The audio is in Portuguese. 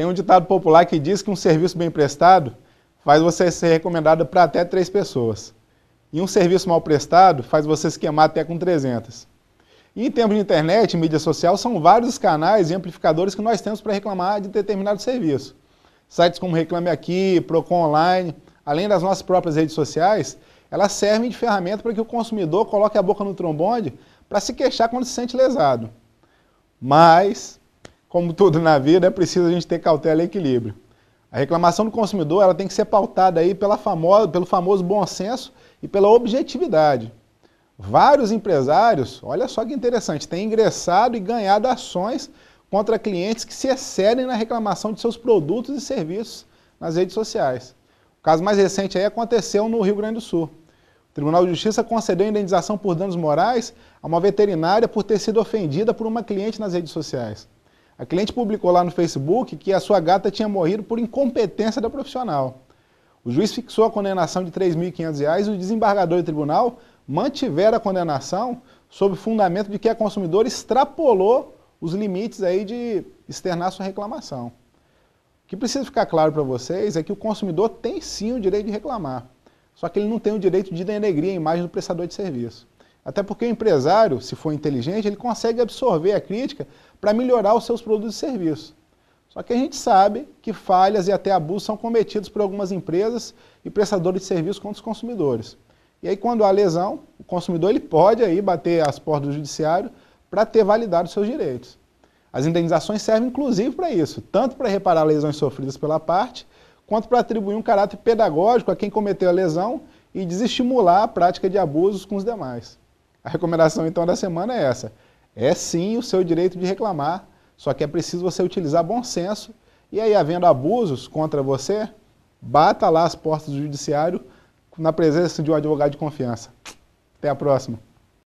Tem um ditado popular que diz que um serviço bem prestado faz você ser recomendado para até três pessoas. E um serviço mal prestado faz você se queimar até com 300. E em termos de internet e mídia social, são vários canais e amplificadores que nós temos para reclamar de determinado serviço. Sites como Reclame Aqui, Procon Online, além das nossas próprias redes sociais, elas servem de ferramenta para que o consumidor coloque a boca no trombone para se queixar quando se sente lesado. Mas como tudo na vida, é preciso a gente ter cautela e equilíbrio. A reclamação do consumidor ela tem que ser pautada aí pela famosa, pelo famoso bom senso e pela objetividade. Vários empresários, olha só que interessante, têm ingressado e ganhado ações contra clientes que se excedem na reclamação de seus produtos e serviços nas redes sociais. O caso mais recente aí aconteceu no Rio Grande do Sul. O Tribunal de Justiça concedeu indenização por danos morais a uma veterinária por ter sido ofendida por uma cliente nas redes sociais. A cliente publicou lá no Facebook que a sua gata tinha morrido por incompetência da profissional. O juiz fixou a condenação de R$ 3.500 e o desembargador do tribunal mantiver a condenação sob fundamento de que a consumidora extrapolou os limites aí de externar sua reclamação. O que precisa ficar claro para vocês é que o consumidor tem sim o direito de reclamar, só que ele não tem o direito de denegrir a imagem do prestador de serviço. Até porque o empresário, se for inteligente, ele consegue absorver a crítica para melhorar os seus produtos e serviços. Só que a gente sabe que falhas e até abusos são cometidos por algumas empresas e prestadores de serviços contra os consumidores. E aí quando há lesão, o consumidor ele pode aí bater as portas do judiciário para ter validado seus direitos. As indenizações servem inclusive para isso, tanto para reparar lesões sofridas pela parte, quanto para atribuir um caráter pedagógico a quem cometeu a lesão e desestimular a prática de abusos com os demais. A recomendação então da semana é essa. É sim o seu direito de reclamar, só que é preciso você utilizar bom senso. E aí, havendo abusos contra você, bata lá as portas do judiciário na presença de um advogado de confiança. Até a próxima.